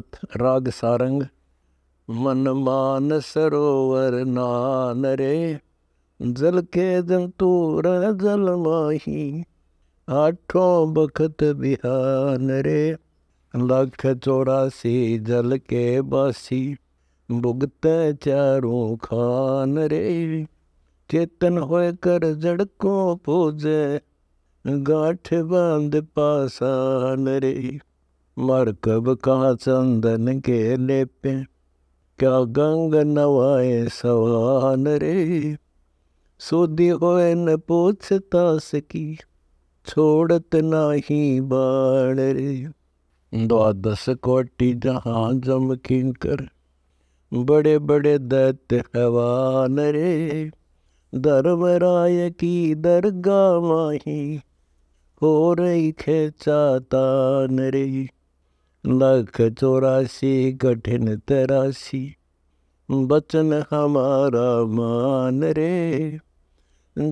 अथ राग सारंग मन मान सरोवर नान रे जल के दम तूर जल माही आठों बखत बिहान रे लख चौरासी जल के बासी भुगत चारों खान रे चेतन होए कर जड़कों पूजे गाठ बांध पासान रे मरकब कहाँ चंदन के लेपे क्या गंग नवाए सवान रे सोदी होए न पूछता सकी छोड़त नाही बाण रे द्वादश कोटि जहाँ जम कर बड़े बड़े दैत्य हवान रे धर्मराय की दरगाह माही हो रही खेचाता रे लख चौरासी कठिन तेरासी बचन हमारा मान रे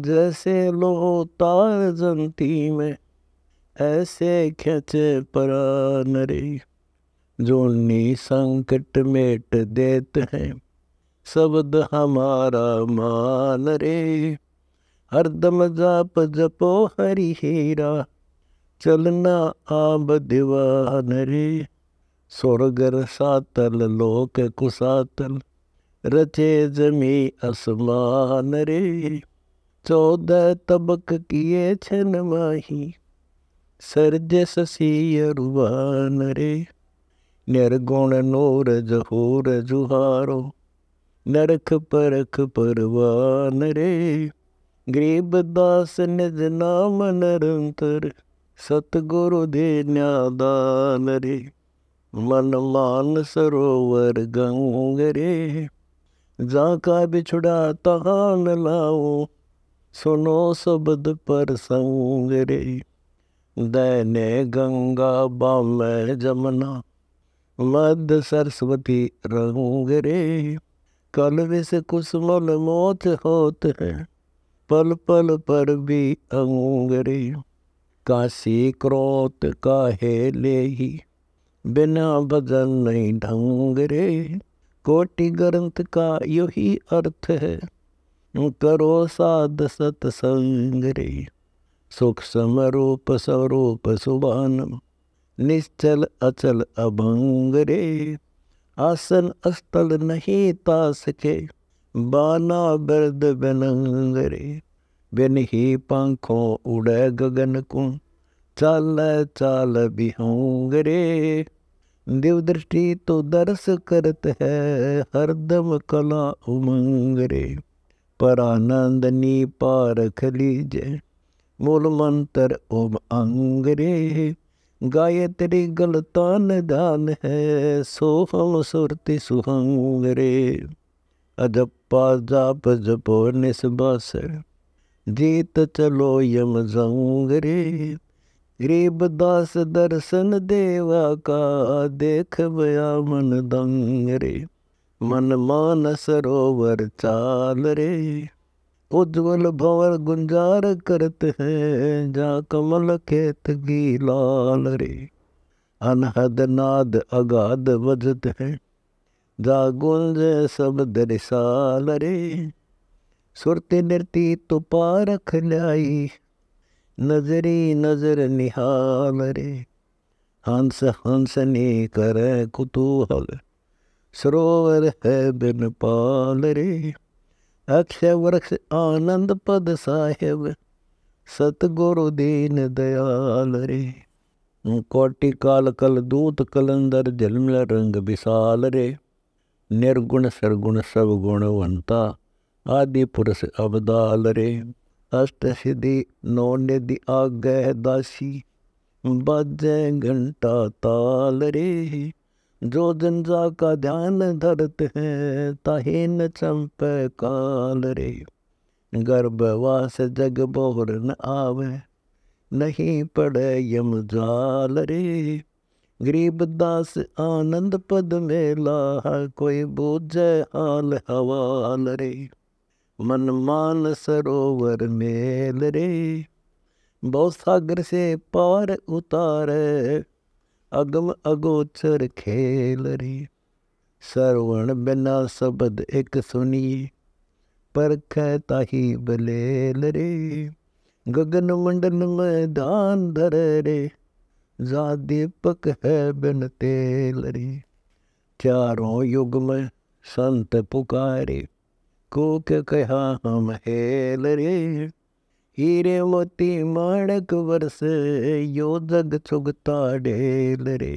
जैसे तार जंती में ऐसे खेच प्राण रे जोनी संकट मेट देते हैं शब्द हमारा मान रे हरदम जाप जपो हरी हीरा चलना आब दीवान रे स्वर्ग रसातल लोक कुसातल रचे जमी असमान रे चौदह तबक किए छन माही सर्ज ससीय रे निर्गुण नोर जहोर जुहारो नरख परख परवान रे गरीब दास निज नाम निरंतर सतगुरु दे न्यादान रे मन लाल सरोवर गंग रे जाका बिछड़ा तहान लाओ सुनो शब्द पर संग रे दैने गंगा बाम जमुना मध्य सरस्वती रंग रे कल विष कुसमल मोत होत है पल पल पर भी अंग रे काशी क्रोत काहे ले ही बिना भजन नहीं ढंग रे कोटि ग्रंथ का यही अर्थ है करो साध सतसंग रे सुख समरूप स्वरूप सुबान निश्चल अचल अभंग रे आसन स्थल नहीं तास के बाना बृद बनंग रे बिन ही पंखों उड़े गगन को चल चाल बिहोंग रे देव दृष्टि तो दर्श करत है हरदम कला उमंग रे पर आनंदनी पारख लीजे मूल मंत्र ओम अंग रे गायत्री गलतान दान है सोहम सुरति सुहंग रे अजप्पा जाप जपो निस्बासर जीत चलो यम जाऊंग रे गरीब दास दर्शन देवा का देख बया मन दंग रे मन मान सरोवर चाल रे उज्ज्वल भंवर गुंजार करत हैं जा कमल खेत की लाल रे अनहद नाद अगाध बजत हैं जा गुंज सब दरिसाल रे सुरते निरती तो पारख लाई नजरी नजर निहाल रे हंस हंस ने कर कुतूहल सरोवर है बिन पाल रे अक्षय वृक्ष आनंद पद साहेब सतगुरु दीन दयाल रे कोटि काल कल दूत कलंदर जलमल रंग विशाल रे निर्गुण सरगुण सब गुण वंता आदि पुरुष अवदाल रे अष्ट सिद्धि नौ निधि आगह दासी बज घंटा ताल रे जो जनजा का ध्यान धरत है ताहे न चंप काल रे गर्भवास जग बोहर न आवे नहीं पड़े यम जाल रे गरीब दास आनंद पद मेला कोई बोझ आल हवाल रे मन मान सरोवर मेल रे बहु सागर से पार उतार अगम अगोचर खेल रे सरवण बिना शब्द एक सुनिए परख ताही बलेल रे गगन मंडल में दान धर रे जा दीपक है बिन तेल रे चारों युग में संत पुकारे कोक कहा हम हेल रे हीरे मोती माणक वर्ष यो जग चुगता ढेल रे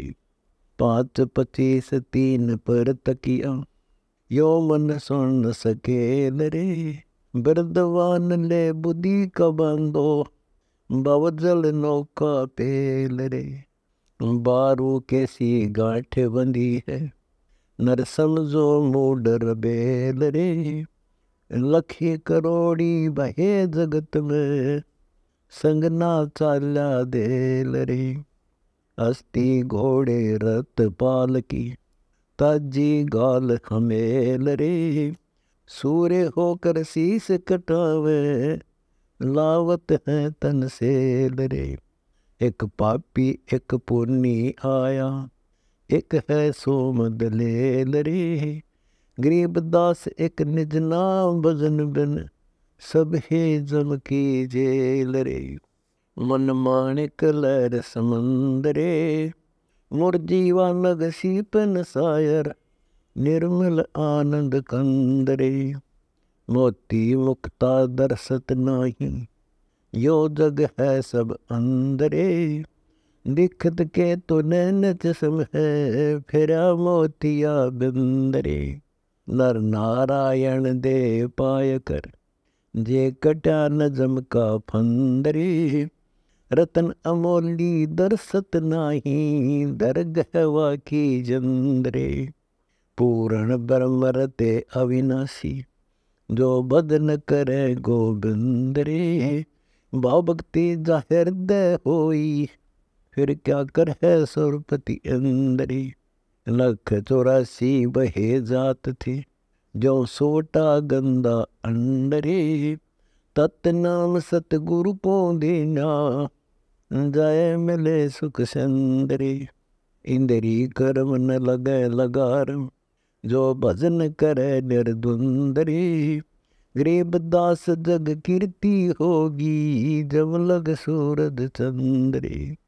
पाँच पच्चीस तीन पर तकिया यो मन सुन सकेल रे बिरदवान ले बुद्धि का बंदो बवजल नौका पेल रे बारू कैसी गांठ बंदी है नरसम जो मूड रबेल रे लखे करोड़ी बहे जगत में संगना चाल्या दे रे अस्थि घोड़े रत पाल की ताजी गाल हमेल रे सूर्य होकर शीस कटावे लावत है तन सेल रे एक पापी एक पुण्य आया एक है सोम दलेल रे गरीब दास एक निज नाम भजन बिन सब हे जम की जेल रे मन माणिक लहर समंदरे मुर जीवा नगसीपन सायर निर्मल आनंद कंदरे मोती मुक्ता दर्शत नाही यो जग है सब अंदरे दिखत के तो नैन चम है फिरा मोतिया बिंदरे नर नारायण दे पाय कर जे कटा नजम का फंदरे रतन अमोली दरसत नाही दरगहवा की जंदरे पूर्ण ब्रह्म रते अविनाशी जो बदन करे गोविंद रे भक्ति जाहिर दे होई फिर क्या कर है सुरपति इंद्री लख चौरासी बहे जात थे जो सोटा गंदा अंडरे तत् नाम सतगुरु को देना जय मिले सुख संदरे इंद्री करम न लगे लगार जो भजन करे निर्द्वंदरे गरीब दास जग कीर्ति होगी जब लग सूरद चंद्रे